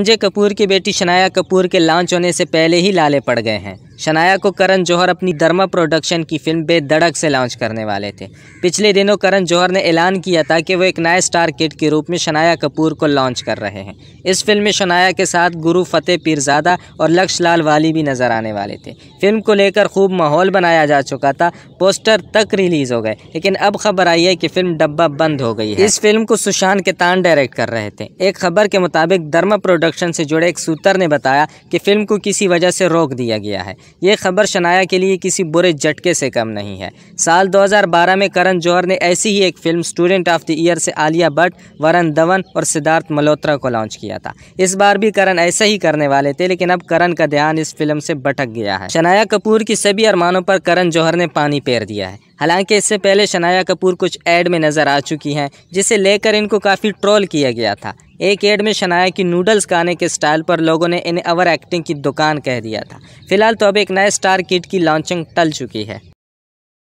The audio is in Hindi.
संजय कपूर की बेटी शनाया कपूर के लॉन्च होने से पहले ही लाले पड़ गए हैं शनाया को करण जौहर अपनी धर्मा प्रोडक्शन की फिल्म बेधड़क से लॉन्च करने वाले थे पिछले दिनों करण जौहर ने ऐलान किया था कि वो एक नए स्टार किट के रूप में शनाया कपूर को लॉन्च कर रहे हैं इस फिल्म में शनाया के साथ गुरु फतेह पीरजादा और लक्ष्य लाल वाली भी नज़र आने वाले थे फिल्म को लेकर खूब माहौल बनाया जा चुका था पोस्टर तक रिलीज़ हो गए लेकिन अब खबर आई है कि फिल्म डब्बा बंद हो गई है इस फिल्म को सुशांत तान डायरेक्ट कर रहे थे एक खबर के मुताबिक धर्मा प्रोडक्शन से जुड़े एक सूत्र ने बताया कि फिल्म को किसी वजह से रोक दिया गया है ये खबर शनाया के लिए किसी बुरे झटके से कम नहीं है साल 2012 में करण जौहर ने ऐसी ही एक film student of the year से आलिया भट्ट वरण धवन और सिद्धार्थ मल्होत्रा को लॉन्च किया था इस बार भी करण ऐसा ही करने वाले थे लेकिन अब करण का ध्यान इस फिल्म से भटक गया है शनाया कपूर की सभी अरमानों पर करण जौहर ने पानी पेर दिया है हालांकि इससे पहले शनाया कपूर कुछ ऐड में नज़र आ चुकी हैं जिसे लेकर इनको काफ़ी ट्रोल किया गया था एक एड में शनाया की नूडल्स खाने के स्टाइल पर लोगों ने इन्हें ओवर एक्टिंग की दुकान कह दिया था फिलहाल तो अब एक नए स्टार किट की लॉन्चिंग टल चुकी है